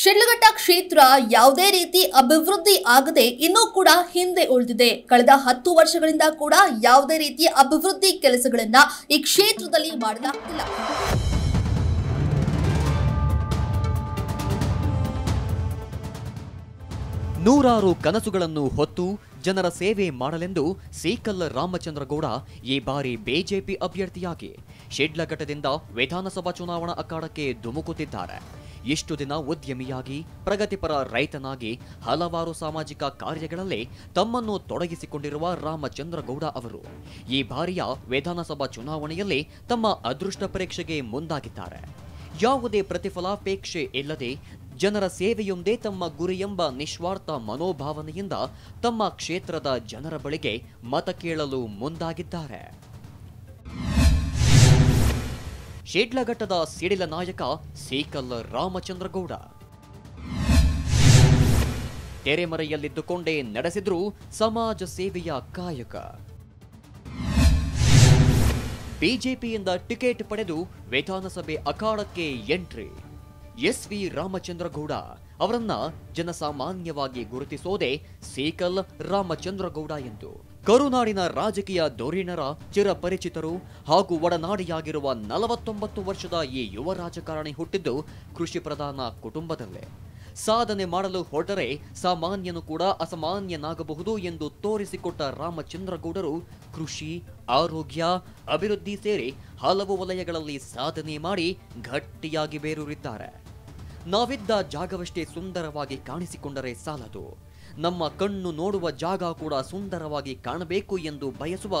ಶಿಡ್ಲಘಟ್ಟ ಕ್ಷೇತ್ರ ಯಾವುದೇ ರೀತಿ ಅಭಿವೃದ್ಧಿ ಆಗದೆ ಇನ್ನೂ ಕೂಡ ಹಿಂದೆ ಉಳಿದಿದೆ ಕಳೆದ ಹತ್ತು ವರ್ಷಗಳಿಂದ ಕೂಡ ಯಾವುದೇ ರೀತಿಯ ಅಭಿವೃದ್ಧಿ ಕೆಲಸಗಳನ್ನ ಈ ಕ್ಷೇತ್ರದಲ್ಲಿ ಮಾಡಲಾಗ್ತಿಲ್ಲ ನೂರಾರು ಕನಸುಗಳನ್ನು ಹೊತ್ತು ಜನರ ಸೇವೆ ಮಾಡಲೆಂದು ಸೀಕಲ್ ರಾಮಚಂದ್ರಗೌಡ ಈ ಬಾರಿ ಬಿಜೆಪಿ ಅಭ್ಯರ್ಥಿಯಾಗಿ ಶಿಡ್ಲಘಟ್ಟದಿಂದ ವಿಧಾನಸಭಾ ಚುನಾವಣಾ ಅಖಾಡಕ್ಕೆ ಧುಮುಕುತ್ತಿದ್ದಾರೆ ಇಷ್ಟು ದಿನ ಉದ್ಯಮಿಯಾಗಿ ಪ್ರಗತಿಪರ ರೈತನಾಗಿ ಹಲವಾರು ಸಾಮಾಜಿಕ ಕಾರ್ಯಗಳಲ್ಲಿ ತಮ್ಮನ್ನು ತೊಡಗಿಸಿಕೊಂಡಿರುವ ರಾಮಚಂದ್ರಗೌಡ ಅವರು ಈ ಬಾರಿಯ ವಿಧಾನಸಭಾ ಚುನಾವಣೆಯಲ್ಲಿ ತಮ್ಮ ಅದೃಷ್ಟ ಪರೀಕ್ಷೆಗೆ ಮುಂದಾಗಿದ್ದಾರೆ ಯಾವುದೇ ಪ್ರತಿಫಲಾಪೇಕ್ಷೆ ಇಲ್ಲದೆ ಜನರ ಸೇವೆಯೊಂದೇ ತಮ್ಮ ಗುರಿ ಎಂಬ ನಿಸ್ವಾರ್ಥ ಮನೋಭಾವನೆಯಿಂದ ತಮ್ಮ ಕ್ಷೇತ್ರದ ಜನರ ಬಳಿಗೆ ಮತ ಕೇಳಲು ಮುಂದಾಗಿದ್ದಾರೆ ಶೇಡ್ಲಘಟ್ಟದ ಸಿಡಿಲ ನಾಯಕ ಸೀಕಲ್ ರಾಮಚಂದ್ರಗೌಡ ತೆರೆಮರೆಯಲ್ಲಿದ್ದುಕೊಂಡೇ ನಡೆಸಿದ್ರು ಸಮಾಜ ಸೇವೆಯ ಕಾಯಕ ಬಿಜೆಪಿಯಿಂದ ಟಿಕೆಟ್ ಪಡೆದು ವಿಧಾನಸಭೆ ಅಖಾಡಕ್ಕೆ ಎಂಟ್ರಿ ಎಸ್ ವಿ ರಾಮಚಂದ್ರಗೌಡ ಅವರನ್ನ ಜನಸಾಮಾನ್ಯವಾಗಿ ಗುರುತಿಸೋದೆ ಸೀಕಲ್ ರಾಮಚಂದ್ರಗೌಡ ಎಂದು ಕರುನಾಡಿನ ರಾಜಕೀಯ ಧೋರಣರ ಚಿರಪರಿಚಿತರು ಹಾಗೂ ಒಡನಾಡಿಯಾಗಿರುವ ನಲವತ್ತೊಂಬತ್ತು ವರ್ಷದ ಈ ಯುವ ರಾಜಕಾರಣಿ ಹುಟ್ಟಿದ್ದು ಕೃಷಿ ಪ್ರಧಾನ ಕುಟುಂಬದಲ್ಲೇ ಸಾಧನೆ ಮಾಡಲು ಹೊರಟರೆ ಸಾಮಾನ್ಯನು ಕೂಡ ಅಸಾಮಾನ್ಯನಾಗಬಹುದು ಎಂದು ತೋರಿಸಿಕೊಟ್ಟ ರಾಮಚಂದ್ರಗೌಡರು ಕೃಷಿ ಆರೋಗ್ಯ ಅಭಿವೃದ್ಧಿ ಸೇರಿ ಹಲವು ವಲಯಗಳಲ್ಲಿ ಸಾಧನೆ ಮಾಡಿ ಗಟ್ಟಿಯಾಗಿ ಬೇರೂರಿದ್ದಾರೆ ನಾವಿದ್ದ ಜಾಗವಷ್ಟೇ ಸುಂದರವಾಗಿ ಕಾಣಿಸಿಕೊಂಡರೆ ಸಾಲದು ನಮ್ಮ ಕಣ್ಣು ನೋಡುವ ಜಾಗ ಕೂಡ ಸುಂದರವಾಗಿ ಕಾಣಬೇಕು ಎಂದು ಬಯಸುವ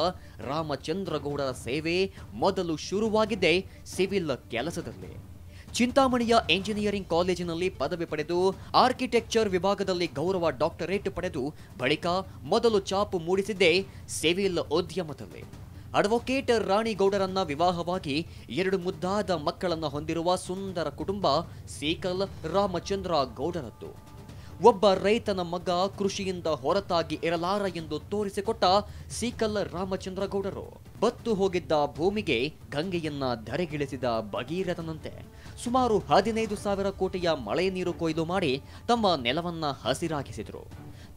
ರಾಮಚಂದ್ರಗೌಡರ ಸೇವೆ ಮೊದಲು ಶುರುವಾಗಿದೆ ಸಿವಿಲ್ ಕೆಲಸದಲ್ಲಿ ಚಿಂತಾಮಣಿಯ ಎಂಜಿನಿಯರಿಂಗ್ ಕಾಲೇಜಿನಲ್ಲಿ ಪದವಿ ಪಡೆದು ಆರ್ಕಿಟೆಕ್ಚರ್ ವಿಭಾಗದಲ್ಲಿ ಗೌರವ ಡಾಕ್ಟರೇಟ್ ಪಡೆದು ಬಳಿಕ ಮೊದಲು ಚಾಪು ಮೂಡಿಸಿದ್ದೆ ಸಿವಿಲ್ ಉದ್ಯಮದಲ್ಲಿ ಅಡ್ವೊಕೇಟ್ ರಾಣಿಗೌಡರನ್ನ ವಿವಾಹವಾಗಿ ಎರಡು ಮುದ್ದಾದ ಮಕ್ಕಳನ್ನು ಹೊಂದಿರುವ ಸುಂದರ ಕುಟುಂಬ ಸೀಕಲ್ ರಾಮಚಂದ್ರ ಗೌಡರದ್ದು ಒಬ್ಬ ರೈತನ ಮಗ ಕೃಷಿಯಿಂದ ಹೊರತಾಗಿ ಇರಲಾರ ಎಂದು ತೋರಿಸಿಕೊಟ್ಟ ಸೀಕಲ್ ರಾಮಚಂದ್ರ ಗೌಡರು ಬತ್ತು ಹೋಗಿದ್ದ ಭೂಮಿಗೆ ಗಂಗೆಯನ್ನ ಧರೆಗಿಳಿಸಿದ ಭಗೀರಥನಂತೆ ಸುಮಾರು ಹದಿನೈದು ಸಾವಿರ ಕೋಟಿಯ ಮಳೆ ನೀರು ಕೊಯ್ದು ಮಾಡಿ ತಮ್ಮ ನೆಲವನ್ನ ಹಸಿರಾಗಿಸಿದರು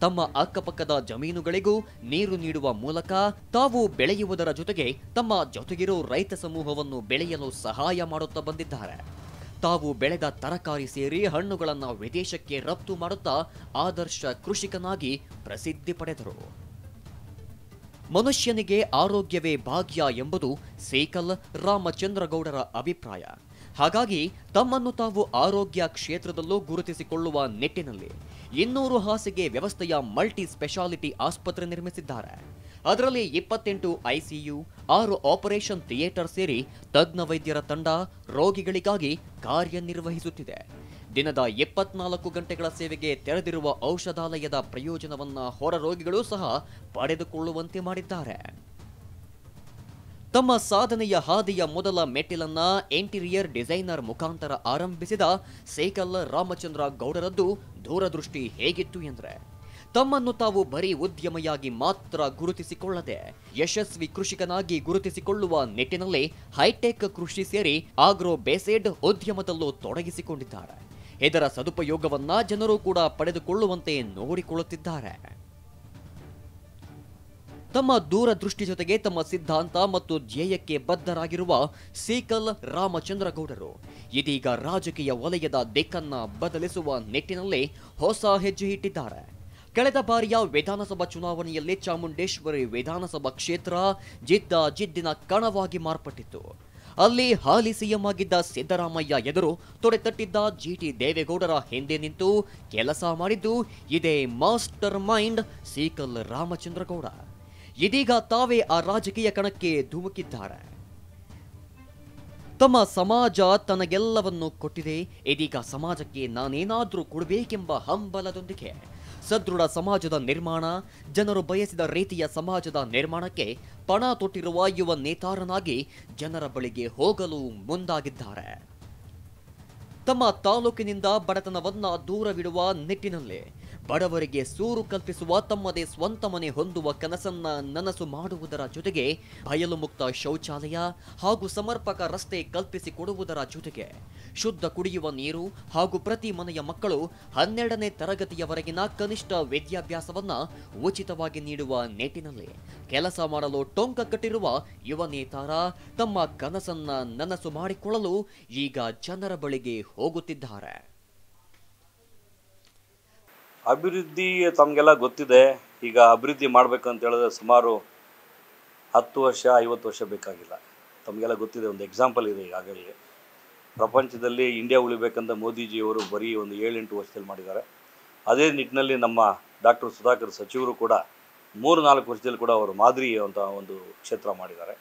ತಮ್ಮ ಅಕ್ಕಪಕ್ಕದ ಜಮೀನುಗಳಿಗೂ ನೀರು ನೀಡುವ ಮೂಲಕ ತಾವು ಬೆಳೆಯುವುದರ ಜೊತೆಗೆ ತಮ್ಮ ಜೊತೆಗಿರೋ ರೈತ ಸಮೂಹವನ್ನು ಬೆಳೆಯಲು ಸಹಾಯ ಮಾಡುತ್ತಾ ಬಂದಿದ್ದಾರೆ ತಾವು ಬೆಳೆದ ತರಕಾರಿ ಸೇರಿ ಹಣ್ಣುಗಳನ್ನು ವಿದೇಶಕ್ಕೆ ರಫ್ತು ಮಾಡುತ್ತಾ ಆದರ್ಶ ಕೃಷಿಕನಾಗಿ ಪ್ರಸಿದ್ಧಿ ಪಡೆದರು ಮನುಷ್ಯನಿಗೆ ಆರೋಗ್ಯವೇ ಭಾಗ್ಯ ಎಂಬುದು ಸೇಕಲ್ ರಾಮಚಂದ್ರಗೌಡರ ಅಭಿಪ್ರಾಯ ಹಾಗಾಗಿ ತಮ್ಮನ್ನು ತಾವು ಆರೋಗ್ಯ ಕ್ಷೇತ್ರದಲ್ಲೂ ಗುರುತಿಸಿಕೊಳ್ಳುವ ನಿಟ್ಟಿನಲ್ಲಿ ಇನ್ನೂರು ಹಾಸಿಗೆ ವ್ಯವಸ್ಥೆಯ ಮಲ್ಟಿ ಸ್ಪೆಷಾಲಿಟಿ ಆಸ್ಪತ್ರೆ ನಿರ್ಮಿಸಿದ್ದಾರೆ ಅದರಲ್ಲಿ ಇಪ್ಪತ್ತೆಂಟು ಐಸಿಯು ಆರು ಆಪರೇಷನ್ ಥಿಯೇಟರ್ ಸೇರಿ ತಜ್ಞ ವೈದ್ಯರ ತಂಡ ರೋಗಿಗಳಿಗಾಗಿ ಕಾರ್ಯನಿರ್ವಹಿಸುತ್ತಿದೆ ದಿನದ ಇಪ್ಪತ್ನಾಲ್ಕು ಗಂಟೆಗಳ ಸೇವೆಗೆ ತೆರೆದಿರುವ ಔಷಧಾಲಯದ ಪ್ರಯೋಜನವನ್ನು ಹೊರ ರೋಗಿಗಳು ಸಹ ಪಡೆದುಕೊಳ್ಳುವಂತೆ ಮಾಡಿದ್ದಾರೆ ತಮ್ಮ ಸಾಧನೆಯ ಹಾದಿಯ ಮೊದಲ ಮೆಟ್ಟಿಲನ್ನ ಇಂಟೀರಿಯರ್ ಡಿಸೈನರ್ ಮುಖಾಂತರ ಆರಂಭಿಸಿದ ಸೇಕಲ್ಲ ರಾಮಚಂದ್ರ ಗೌಡರದ್ದು ದೂರದೃಷ್ಟಿ ಹೇಗಿತ್ತು ಎಂದರೆ ತಮ್ಮನ್ನು ತಾವು ಬರೀ ಉದ್ಯಮಿಯಾಗಿ ಮಾತ್ರ ಗುರುತಿಸಿಕೊಳ್ಳದೆ ಯಶಸ್ವಿ ಕೃಷಿಕನಾಗಿ ಗುರುತಿಸಿಕೊಳ್ಳುವ ನಿಟ್ಟಿನಲ್ಲಿ ಹೈಟೆಕ್ ಕೃಷಿ ಸೇರಿ ಆಗ್ರೋ ಬೇಸೆಡ್ ಉದ್ಯಮದಲ್ಲೂ ತೊಡಗಿಸಿಕೊಂಡಿದ್ದಾರೆ ಇದರ ಸದುಪಯೋಗವನ್ನ ಜನರು ಕೂಡ ಪಡೆದುಕೊಳ್ಳುವಂತೆ ನೋಡಿಕೊಳ್ಳುತ್ತಿದ್ದಾರೆ ತಮ್ಮ ದೂರದೃಷ್ಟಿ ಜೊತೆಗೆ ತಮ್ಮ ಸಿದ್ಧಾಂತ ಮತ್ತು ಧ್ಯೇಯಕ್ಕೆ ಬದ್ಧರಾಗಿರುವ ಸೀಕಲ್ ರಾಮಚಂದ್ರಗೌಡರು ಇದೀಗ ರಾಜಕೀಯ ವಲಯದ ದಿಕ್ಕನ್ನ ಬದಲಿಸುವ ನಿಟ್ಟಿನಲ್ಲಿ ಹೊಸ ಹೆಜ್ಜೆ ಇಟ್ಟಿದ್ದಾರೆ ಕಳೆದ ಬಾರಿಯ ವಿಧಾನಸಭಾ ಚುನಾವಣೆಯಲ್ಲಿ ಚಾಮುಂಡೇಶ್ವರಿ ವಿಧಾನಸಭಾ ಕ್ಷೇತ್ರ ಜಿದ್ದ ಜಿದ್ದಿನ ಕಣವಾಗಿ ಮಾರ್ಪಟ್ಟಿತ್ತು ಅಲ್ಲಿ ಹಾಲಿ ಸಿಎಂ ಆಗಿದ್ದ ಸಿದ್ದರಾಮಯ್ಯ ಎದುರು ತೊಡೆತಟ್ಟಿದ್ದ ಜಿಟಿ ದೇವೇಗೌಡರ ಹಿಂದೆ ನಿಂತು ಕೆಲಸ ಮಾಡಿದ್ದು ಇದೇ ಮಾಸ್ಟರ್ ಮೈಂಡ್ ಸೀಕಲ್ ರಾಮಚಂದ್ರಗೌಡ ಇದೀಗ ತಾವೇ ಆ ರಾಜಕೀಯ ಕಣಕ್ಕೆ ಧುಮುಕಿದ್ದಾರೆ ತಮ್ಮ ಸಮಾಜ ತನಗೆಲ್ಲವನ್ನು ಕೊಟ್ಟಿದೆ ಇದೀಗ ಸಮಾಜಕ್ಕೆ ನಾನೇನಾದರೂ ಕೊಡಬೇಕೆಂಬ ಹಂಬಲದೊಂದಿಗೆ ಸದೃಢ ಸಮಾಜದ ನಿರ್ಮಾಣ ಜನರು ಬಯಸಿದ ರೀತಿಯ ಸಮಾಜದ ನಿರ್ಮಾಣಕ್ಕೆ ಪಣ ತೊಟ್ಟಿರುವ ಯುವ ನೇತಾರನಾಗಿ ಜನರ ಬಳಿಗೆ ಹೋಗಲು ಮುಂದಾಗಿದ್ದಾರೆ ತಮ್ಮ ತಾಲೂಕಿನಿಂದ ಬಡತನವನ್ನ ದೂರವಿಡುವ ನಿಟ್ಟಿನಲ್ಲಿ ಬಡವರಿಗೆ ಸೂರು ಕಲ್ಪಿಸುವ ತಮ್ಮದೇ ಸ್ವಂತ ಮನೆ ಹೊಂದುವ ಕನಸನ್ನ ನನಸು ಮಾಡುವುದರ ಜೊತೆಗೆ ಬಯಲು ಮುಕ್ತ ಶೌಚಾಲಯ ಹಾಗೂ ಸಮರ್ಪಕ ರಸ್ತೆ ಕಲ್ಪಿಸಿಕೊಡುವುದರ ಜೊತೆಗೆ ಶುದ್ಧ ಕುಡಿಯುವ ನೀರು ಹಾಗೂ ಪ್ರತಿ ಮನೆಯ ಮಕ್ಕಳು ಹನ್ನೆರಡನೇ ತರಗತಿಯವರೆಗಿನ ಕನಿಷ್ಠ ವಿದ್ಯಾಭ್ಯಾಸವನ್ನ ಉಚಿತವಾಗಿ ನೀಡುವ ನಿಟ್ಟಿನಲ್ಲಿ ಕೆಲಸ ಮಾಡಲು ಟೊಂಕ ಕಟ್ಟಿರುವ ಯುವ ನೇತಾರ ತಮ್ಮ ಕನಸನ್ನ ನನಸು ಮಾಡಿಕೊಳ್ಳಲು ಈಗ ಜನರ ಬಳಿಗೆ ಹೋಗುತ್ತಿದ್ದಾರೆ ಅಭಿವೃದ್ಧಿ ತಮಗೆಲ್ಲ ಗೊತ್ತಿದೆ ಈಗ ಅಭಿವೃದ್ಧಿ ಮಾಡಬೇಕಂತ ಹೇಳಿದ್ರೆ ಸುಮಾರು ಹತ್ತು ವರ್ಷ ಐವತ್ತು ವರ್ಷ ಬೇಕಾಗಿಲ್ಲ ತಮಗೆಲ್ಲ ಗೊತ್ತಿದೆ ಒಂದು ಎಕ್ಸಾಂಪಲ್ ಇದೆ ಈಗಾಗಲೇ ಪ್ರಪಂಚದಲ್ಲಿ ಇಂಡಿಯಾ ಉಳಿಬೇಕಂತ ಮೋದಿಜಿಯವರು ಬರೀ ಒಂದು ಏಳೆಂಟು ವರ್ಷದಲ್ಲಿ ಮಾಡಿದ್ದಾರೆ ಅದೇ ನಿಟ್ಟಿನಲ್ಲಿ ನಮ್ಮ ಡಾಕ್ಟರ್ ಸುಧಾಕರ್ ಸಚಿವರು ಕೂಡ ಮೂರು ನಾಲ್ಕು ವರ್ಷದಲ್ಲಿ ಕೂಡ ಅವರು ಮಾದರಿ ಅಂತ ಒಂದು ಕ್ಷೇತ್ರ ಮಾಡಿದ್ದಾರೆ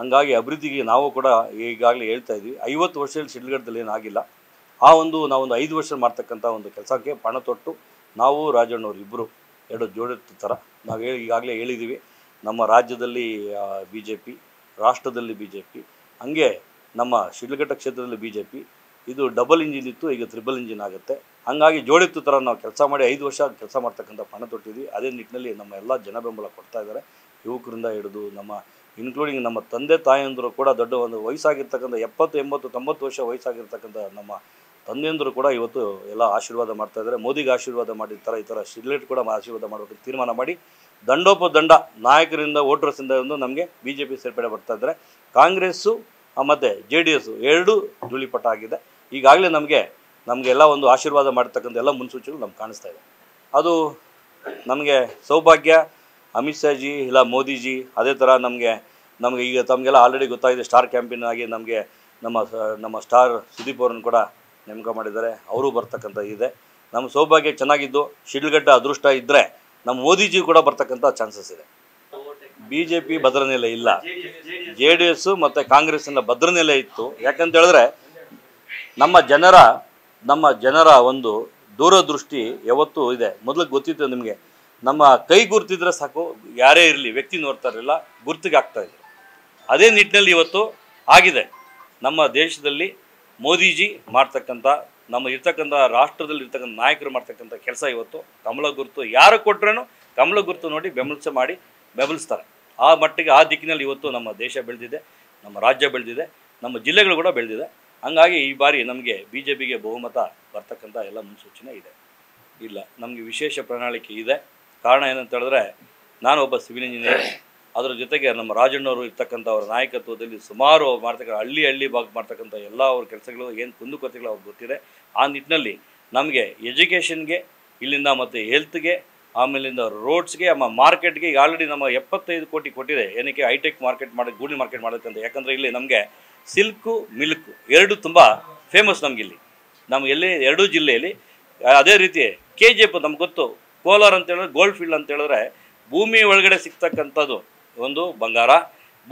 ಹಂಗಾಗಿ ಅಭಿವೃದ್ಧಿಗೆ ನಾವು ಕೂಡ ಈಗಾಗಲೇ ಹೇಳ್ತಾ ಇದ್ವಿ ಐವತ್ತು ವರ್ಷದಲ್ಲಿ ಶಿಡ್ಲಘಟ್ಟದಲ್ಲಿ ಏನಾಗಿಲ್ಲ ಆ ಒಂದು ನಾವೊಂದು ಐದು ವರ್ಷ ಮಾಡ್ತಕ್ಕಂಥ ಒಂದು ಕೆಲಸಕ್ಕೆ ಪಣ ತೊಟ್ಟು ನಾವು ರಾಜಣ್ಣವ್ರು ಇಬ್ಬರು ಎರಡು ಜೋಡಿತ್ತು ಥರ ನಾವು ಹೇಳಿ ಈಗಾಗಲೇ ಹೇಳಿದ್ದೀವಿ ನಮ್ಮ ರಾಜ್ಯದಲ್ಲಿ ಬಿ ಜೆ ಪಿ ರಾಷ್ಟ್ರದಲ್ಲಿ ಬಿ ಜೆ ಪಿ ಹಂಗೆ ನಮ್ಮ ಶಿಡ್ಲಘಟ್ಟ ಕ್ಷೇತ್ರದಲ್ಲಿ ಬಿ ಜೆ ಪಿ ಇದು ಡಬಲ್ ಇಂಜಿನ್ ಇತ್ತು ಈಗ ತ್ರಿಬಲ್ ಇಂಜಿನ್ ಆಗುತ್ತೆ ಹಾಗಾಗಿ ಜೋಡಿತ್ತು ಥರ ನಾವು ಕೆಲಸ ಮಾಡಿ ಐದು ವರ್ಷ ಕೆಲಸ ಮಾಡ್ತಕ್ಕಂಥ ಪಣ ತೊಟ್ಟಿದ್ವಿ ಅದೇ ನಿಟ್ಟಿನಲ್ಲಿ ನಮ್ಮ ಎಲ್ಲ ಜನ ಬೆಂಬಲ ಕೊಡ್ತಾ ಇದ್ದಾರೆ ಯುವಕರಿಂದ ಹಿಡಿದು ನಮ್ಮ ಇನ್ಕ್ಲೂಡಿಂಗ್ ನಮ್ಮ ತಂದೆ ತಾಯಂದರು ಕೂಡ ದೊಡ್ಡ ಒಂದು ವಯಸ್ಸಾಗಿರ್ತಕ್ಕಂಥ ಎಪ್ಪತ್ತು ಎಂಬತ್ತು ತೊಂಬತ್ತು ವರ್ಷ ವಯಸ್ಸಾಗಿರ್ತಕ್ಕಂಥ ನಮ್ಮ ತಂದೆಯಂದರು ಕೂಡ ಇವತ್ತು ಎಲ್ಲ ಆಶೀರ್ವಾದ ಮಾಡ್ತಾ ಇದ್ದಾರೆ ಮೋದಿಗೆ ಆಶೀರ್ವಾದ ಮಾಡಿ ಥರ ಈ ಥರ ಶಿರ್ಲೆಟ್ ಕೂಡ ಆಶೀರ್ವಾದ ಮಾಡಬೇಕು ತೀರ್ಮಾನ ಮಾಡಿ ದಂಡೋಪ ದಂಡ ನಾಯಕರಿಂದ ವೋಟರ್ಸಿಂದ ಒಂದು ನಮಗೆ ಬಿ ಜೆ ಪಿ ಸೇರ್ಪಡೆ ಬರ್ತಾ ಇದ್ದಾರೆ ಕಾಂಗ್ರೆಸ್ಸು ಮತ್ತು ಜೆ ಡಿ ಎಸ್ಸು ಎರಡೂ ಆಗಿದೆ ಈಗಾಗಲೇ ನಮಗೆ ನಮಗೆಲ್ಲ ಒಂದು ಆಶೀರ್ವಾದ ಮಾಡ್ತಕ್ಕಂಥ ಎಲ್ಲ ಮುನ್ಸೂಚನೆಗಳು ನಮ್ಗೆ ಕಾಣಿಸ್ತಾ ಇದೆ ಅದು ನಮಗೆ ಸೌಭಾಗ್ಯ ಅಮಿತ್ ಜಿ ಇಲ್ಲ ಮೋದಿಜಿ ಅದೇ ಥರ ನಮಗೆ ನಮಗೆ ಈಗ ತಮಗೆಲ್ಲ ಆಲ್ರೆಡಿ ಗೊತ್ತಾಗಿದೆ ಸ್ಟಾರ್ ಕ್ಯಾಂಪೇನ್ ಆಗಿ ನಮಗೆ ನಮ್ಮ ನಮ್ಮ ಸ್ಟಾರ್ ಸುದೀಪ್ ಅವ್ರನ್ನ ಕೂಡ ನೇಮಕ ಮಾಡಿದ್ದಾರೆ ಅವರು ಬರ್ತಕ್ಕಂಥ ಇದೆ ನಮ್ಮ ಸೌಭಾಗ್ಯ ಚೆನ್ನಾಗಿದ್ದು ಶಿಡ್ಲಘಟ್ಟ ಅದೃಷ್ಟ ಇದ್ದರೆ ನಮ್ಮ ಮೋದಿಜಿ ಕೂಡ ಬರ್ತಕ್ಕಂಥ ಚಾನ್ಸಸ್ ಇದೆ ಬಿ ಜೆ ಪಿ ಭದ್ರನೆಲೆ ಇಲ್ಲ ಜೆ ಡಿ ಎಸ್ಸು ಮತ್ತು ಭದ್ರ ಭದ್ರನೆಲೆ ಇತ್ತು ಯಾಕಂತ ಹೇಳಿದ್ರೆ ನಮ್ಮ ಜನರ ನಮ್ಮ ಜನರ ಒಂದು ದೂರದೃಷ್ಟಿ ಯಾವತ್ತೂ ಇದೆ ಮೊದಲು ಗೊತ್ತಿತ್ತು ನಿಮಗೆ ನಮ್ಮ ಕೈ ಗುರುತಿದ್ರೆ ಸಾಕು ಯಾರೇ ಇರಲಿ ವ್ಯಕ್ತಿ ನೋಡ್ತಾ ಇರಲಿಲ್ಲ ಗುರ್ತಿಗೆ ಆಗ್ತಾ ಇದ್ರು ಅದೇ ನಿಟ್ಟಿನಲ್ಲಿ ಇವತ್ತು ಆಗಿದೆ ನಮ್ಮ ದೇಶದಲ್ಲಿ ಮೋದಿಜಿ ಮಾಡ್ತಕ್ಕಂಥ ನಮ್ಮ ಇರ್ತಕ್ಕಂಥ ರಾಷ್ಟ್ರದಲ್ಲಿ ಇರ್ತಕ್ಕಂಥ ನಾಯಕರು ಮಾಡ್ತಕ್ಕಂಥ ಕೆಲಸ ಇವತ್ತು ಕಮಲ ಗುರುತು ಯಾರು ಕೊಟ್ರೇನು ಕಮಲ ಗುರುತು ನೋಡಿ ಬೆಂಬಲಿಸ ಮಾಡಿ ಬೆಂಬಲಿಸ್ತಾರೆ ಆ ಮಟ್ಟಿಗೆ ಆ ದಿಕ್ಕಿನಲ್ಲಿ ಇವತ್ತು ನಮ್ಮ ದೇಶ ಬೆಳೆದಿದೆ ನಮ್ಮ ರಾಜ್ಯ ಬೆಳೆದಿದೆ ನಮ್ಮ ಜಿಲ್ಲೆಗಳು ಕೂಡ ಬೆಳೆದಿದೆ ಹಂಗಾಗಿ ಈ ಬಾರಿ ನಮಗೆ ಬಿ ಜೆ ಪಿಗೆ ಬಹುಮತ ಬರ್ತಕ್ಕಂಥ ಎಲ್ಲ ಮುನ್ಸೂಚನೆ ಇದೆ ಇಲ್ಲ ನಮಗೆ ವಿಶೇಷ ಪ್ರಣಾಳಿಕೆ ಇದೆ ಕಾರಣ ಏನಂತ ಹೇಳಿದ್ರೆ ನಾನು ಒಬ್ಬ ಸಿವಿಲ್ ಇಂಜಿನಿಯರ್ ಅದರ ಜೊತೆಗೆ ನಮ್ಮ ರಾಜಣ್ಣವರು ಇರ್ತಕ್ಕಂಥ ಅವರ ನಾಯಕತ್ವದಲ್ಲಿ ಸುಮಾರು ಮಾಡ್ತಕ್ಕಂಥ ಹಳ್ಳಿ ಹಳ್ಳಿ ಭಾಗ ಮಾಡ್ತಕ್ಕಂಥ ಎಲ್ಲ ಅವ್ರ ಕೆಲಸಗಳು ಏನು ಕುಂದುಕೊರತೆಗಳು ಅವ್ರಿಗೆ ಗೊತ್ತಿದೆ ಆ ನಿಟ್ಟಿನಲ್ಲಿ ನಮಗೆ ಎಜುಕೇಷನ್ಗೆ ಇಲ್ಲಿಂದ ಮತ್ತು ಹೆಲ್ತ್ಗೆ ಆಮೇಲಿಂದ ರೋಡ್ಸ್ಗೆ ನಮ್ಮ ಮಾರ್ಕೆಟ್ಗೆ ಈಗ ಆಲ್ರೆಡಿ ನಮ್ಮ ಎಪ್ಪತ್ತೈದು ಕೋಟಿ ಕೊಟ್ಟಿದೆ ಏನಕ್ಕೆ ಹೈಟೆಕ್ ಮಾರ್ಕೆಟ್ ಮಾಡಿ ಗೂಡಿ ಮಾರ್ಕೆಟ್ ಅಂತ ಯಾಕಂದರೆ ಇಲ್ಲಿ ನಮಗೆ ಸಿಲ್ಕು ಮಿಲ್ಕು ಎರಡು ತುಂಬ ಫೇಮಸ್ ನಮಗಿಲ್ಲಿ ನಮ್ಮ ಎಲ್ಲಿ ಎರಡೂ ಜಿಲ್ಲೆಯಲ್ಲಿ ಅದೇ ರೀತಿ ಕೆ ಜಿ ಎಫ್ ನಮ್ಗೆ ಗೊತ್ತು ಕೋಲಾರ ಅಂತ ಹೇಳಿದ್ರೆ ಗೋಲ್ಡ್ ಫೀಲ್ಡ್ ಅಂತ ಹೇಳಿದ್ರೆ ಭೂಮಿ ಒಳಗಡೆ ಸಿಗ್ತಕ್ಕಂಥದ್ದು ಒಂದು ಬಂಗಾರ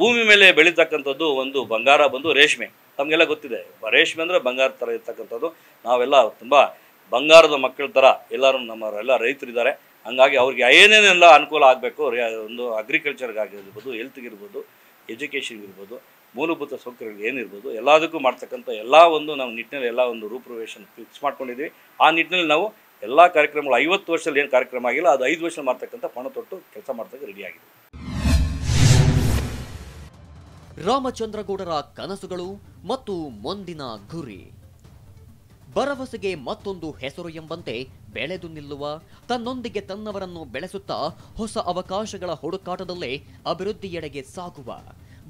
ಭೂಮಿ ಮೇಲೆ ಬೆಳೀತಕ್ಕಂಥದ್ದು ಒಂದು ಬಂಗಾರ ಬಂದು ರೇಷ್ಮೆ ನಮಗೆಲ್ಲ ಗೊತ್ತಿದೆ ರೇಷ್ಮೆ ಅಂದರೆ ಬಂಗಾರ ಥರ ಇರ್ತಕ್ಕಂಥದ್ದು ನಾವೆಲ್ಲ ತುಂಬ ಬಂಗಾರದ ಮಕ್ಕಳ ಥರ ಎಲ್ಲರೂ ನಮ್ಮ ಎಲ್ಲ ರೈತರಿದ್ದಾರೆ ಹಂಗಾಗಿ ಅವ್ರಿಗೆ ಏನೇನೆಲ್ಲ ಅನುಕೂಲ ಆಗಬೇಕು ಒಂದು ಅಗ್ರಿಕಲ್ಚರ್ಗಾಗಿರ್ಬೋದು ಹೆಲ್ತ್ಗಿರ್ಬೋದು ಎಜುಕೇಷನ್ಗಿರ್ಬೋದು ಮೂಲಭೂತ ಸೌಕರ್ಯಗಳು ಏನಿರ್ಬೋದು ಎಲ್ಲದಕ್ಕೂ ಮಾಡ್ತಕ್ಕಂಥ ಎಲ್ಲ ಒಂದು ನಾವು ನಿಟ್ಟಿನಲ್ಲಿ ಎಲ್ಲ ಒಂದು ರೂಪುರೇಷನ್ ಫಿಕ್ಸ್ ಮಾಡ್ಕೊಂಡಿದ್ದೀವಿ ಆ ನಿಟ್ಟಿನಲ್ಲಿ ನಾವು ಎಲ್ಲ ಕಾರ್ಯಕ್ರಮಗಳು ಐವತ್ತು ವರ್ಷದಲ್ಲಿ ಏನು ಕಾರ್ಯಕ್ರಮ ಆಗಿಲ್ಲ ಅದು ಐದು ವರ್ಷ ಮಾಡ್ತಕ್ಕಂಥ ಪಣ ತೊಟ್ಟು ಕೆಲಸ ಮಾಡ್ತಕ್ಕೆ ರೆಡಿಯಾಗಿದೆ ರಾಮಚಂದ್ರಗೌಡರ ಕನಸುಗಳು ಮತ್ತು ಮುಂದಿನ ಗುರಿ ಭರವಸೆಗೆ ಮತ್ತೊಂದು ಹೆಸರು ಎಂಬಂತೆ ಬೆಳೆದು ನಿಲ್ಲುವ ತನ್ನೊಂದಿಗೆ ತನ್ನವರನ್ನು ಬೆಳೆಸುತ್ತಾ ಹೊಸ ಅವಕಾಶಗಳ ಹುಡುಕಾಟದಲ್ಲೇ ಅಭಿವೃದ್ಧಿಯೆಡೆಗೆ ಸಾಗುವ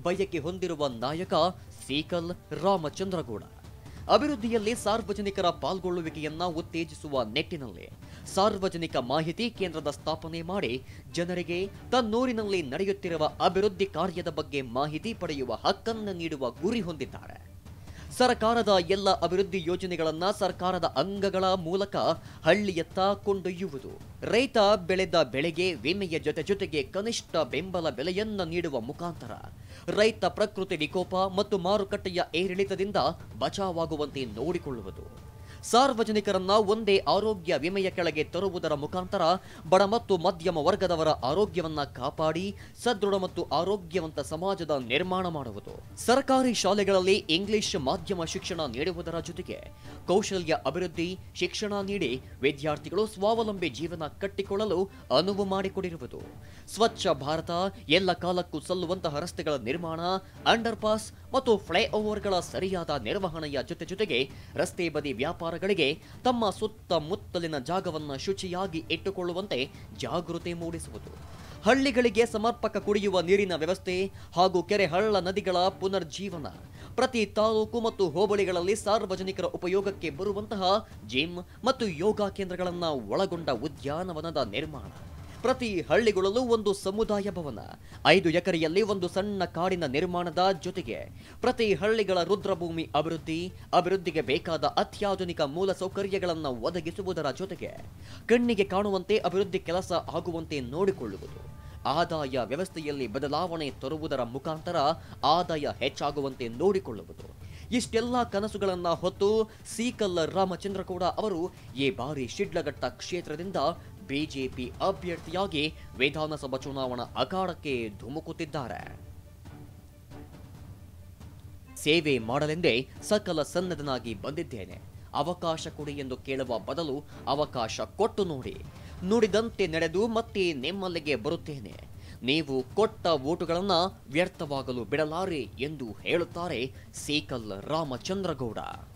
ಬಯಕೆ ಹೊಂದಿರುವ ನಾಯಕ ಸೀಕಲ್ ರಾಮಚಂದ್ರಗೌಡ ಅಭಿವೃದ್ಧಿಯಲ್ಲಿ ಸಾರ್ವಜನಿಕರ ಪಾಲ್ಗೊಳ್ಳುವಿಕೆಯನ್ನ ಉತ್ತೇಜಿಸುವ ನಿಟ್ಟಿನಲ್ಲಿ ಸಾರ್ವಜನಿಕ ಮಾಹಿತಿ ಕೇಂದ್ರದ ಸ್ಥಾಪನೆ ಮಾಡಿ ಜನರಿಗೆ ತನ್ನೂರಿನಲ್ಲಿ ನಡೆಯುತ್ತಿರುವ ಅಭಿವೃದ್ಧಿ ಕಾರ್ಯದ ಬಗ್ಗೆ ಮಾಹಿತಿ ಪಡೆಯುವ ಹಕ್ಕನ್ನು ನೀಡುವ ಗುರಿ ಹೊಂದಿದ್ದಾರೆ ಸರ್ಕಾರದ ಎಲ್ಲ ಅಭಿವೃದ್ಧಿ ಯೋಜನೆಗಳನ್ನು ಸರ್ಕಾರದ ಅಂಗಗಳ ಮೂಲಕ ಹಳ್ಳಿಯತ್ತ ಕೊಂಡೊಯ್ಯುವುದು ರೈತ ಬೆಳೆದ ಬೆಳೆಗೆ ವಿಮೆಯ ಜೊತೆ ಜೊತೆಗೆ ಕನಿಷ್ಠ ಬೆಂಬಲ ಬೆಲೆಯನ್ನು ನೀಡುವ ಮುಖಾಂತರ ರೈತ ಪ್ರಕೃತಿ ವಿಕೋಪ ಮತ್ತು ಮಾರುಕಟ್ಟೆಯ ಏರಿಳಿತದಿಂದ ಬಚಾವಾಗುವಂತೆ ನೋಡಿಕೊಳ್ಳುವುದು ಸಾರ್ವಜನಿಕರನ್ನ ಒಂದೇ ಆರೋಗ್ಯ ವಿಮೆಯ ಕೆಳಗೆ ತರುವುದರ ಮುಖಾಂತರ ಬಡ ಮತ್ತು ಮಧ್ಯಮ ವರ್ಗದವರ ಆರೋಗ್ಯವನ್ನ ಕಾಪಾಡಿ ಸದೃಢ ಮತ್ತು ಆರೋಗ್ಯವಂತ ಸಮಾಜದ ನಿರ್ಮಾಣ ಮಾಡುವುದು ಸರ್ಕಾರಿ ಶಾಲೆಗಳಲ್ಲಿ ಇಂಗ್ಲಿಷ್ ಮಾಧ್ಯಮ ಶಿಕ್ಷಣ ನೀಡುವುದರ ಜೊತೆಗೆ ಕೌಶಲ್ಯ ಅಭಿವೃದ್ಧಿ ಶಿಕ್ಷಣ ನೀಡಿ ವಿದ್ಯಾರ್ಥಿಗಳು ಸ್ವಾವಲಂಬಿ ಜೀವನ ಕಟ್ಟಿಕೊಳ್ಳಲು ಅನುವು ಮಾಡಿಕೊಡಿರುವುದು ಸ್ವಚ್ಛ ಭಾರತ ಎಲ್ಲ ಕಾಲಕ್ಕೂ ಸಲ್ಲುವಂತಹ ರಸ್ತೆಗಳ ನಿರ್ಮಾಣ ಅಂಡರ್ಪಾಸ್ ಮತ್ತು ಫ್ಲೈಓವರ್ಗಳ ಸರಿಯಾದ ನಿರ್ವಹಣೆಯ ಜೊತೆ ಜೊತೆಗೆ ರಸ್ತೆ ಬದಿ ವ್ಯಾಪಾರಗಳಿಗೆ ತಮ್ಮ ಸುತ್ತಮುತ್ತಲಿನ ಜಾಗವನ್ನು ಶುಚಿಯಾಗಿ ಇಟ್ಟುಕೊಳ್ಳುವಂತೆ ಜಾಗೃತಿ ಮೂಡಿಸುವುದು ಹಳ್ಳಿಗಳಿಗೆ ಸಮರ್ಪಕ ಕುಡಿಯುವ ನೀರಿನ ವ್ಯವಸ್ಥೆ ಹಾಗೂ ಕೆರೆ ಹಳ್ಳ ನದಿಗಳ ಪುನರ್ಜೀವನ ಪ್ರತಿ ತಾಲೂಕು ಮತ್ತು ಹೋಬಳಿಗಳಲ್ಲಿ ಸಾರ್ವಜನಿಕರ ಉಪಯೋಗಕ್ಕೆ ಬರುವಂತಹ ಜಿಮ್ ಮತ್ತು ಯೋಗ ಕೇಂದ್ರಗಳನ್ನು ಒಳಗೊಂಡ ಉದ್ಯಾನವನದ ನಿರ್ಮಾಣ ಪ್ರತಿ ಹಳ್ಳಿಗಳಲ್ಲೂ ಒಂದು ಸಮುದಾಯ ಭವನ ಐದು ಎಕರೆಯಲ್ಲಿ ಒಂದು ಸಣ್ಣ ಕಾಡಿನ ನಿರ್ಮಾಣದ ಜೊತೆಗೆ ಪ್ರತಿ ಹಳ್ಳಿಗಳ ರುದ್ರಭೂಮಿ ಅಭಿವೃದ್ಧಿ ಅಭಿವೃದ್ಧಿಗೆ ಬೇಕಾದ ಅತ್ಯಾಧುನಿಕ ಮೂಲ ಸೌಕರ್ಯಗಳನ್ನು ಒದಗಿಸುವುದರ ಜೊತೆಗೆ ಕಣ್ಣಿಗೆ ಕಾಣುವಂತೆ ಅಭಿವೃದ್ಧಿ ಕೆಲಸ ಆಗುವಂತೆ ನೋಡಿಕೊಳ್ಳುವುದು ಆದಾಯ ವ್ಯವಸ್ಥೆಯಲ್ಲಿ ಬದಲಾವಣೆ ತರುವುದರ ಮುಖಾಂತರ ಆದಾಯ ಹೆಚ್ಚಾಗುವಂತೆ ನೋಡಿಕೊಳ್ಳುವುದು ಇಷ್ಟೆಲ್ಲ ಕನಸುಗಳನ್ನು ಹೊತ್ತು ಸೀಕಲ್ಲ ರಾಮಚಂದ್ರಗೌಡ ಅವರು ಈ ಬಾರಿ ಶಿಡ್ಲಘಟ್ಟ ಕ್ಷೇತ್ರದಿಂದ ಬಿಜೆಪಿ ಅಭ್ಯರ್ಥಿಯಾಗಿ ವಿಧಾನಸಭಾ ಚುನಾವಣಾ ಅಖಾಡಕ್ಕೆ ಧುಮುಕುತ್ತಿದ್ದಾರೆ ಸೇವೆ ಮಾಡಲೆಂದೇ ಸಕಲ ಸನ್ನದನಾಗಿ ಬಂದಿದ್ದೇನೆ ಅವಕಾಶ ಕೊಡಿ ಎಂದು ಕೇಳುವ ಬದಲು ಅವಕಾಶ ಕೊಟ್ಟು ನೋಡಿ ನುಡಿದಂತೆ ನಡೆದು ಮತ್ತೆ ನಿಮ್ಮಲ್ಲಿಗೆ ಬರುತ್ತೇನೆ ನೀವು ಕೊಟ್ಟ ಓಟುಗಳನ್ನು ವ್ಯರ್ಥವಾಗಲು ಬಿಡಲಾರೆ ಎಂದು ಹೇಳುತ್ತಾರೆ ಸೀಕಲ್ ರಾಮಚಂದ್ರಗೌಡ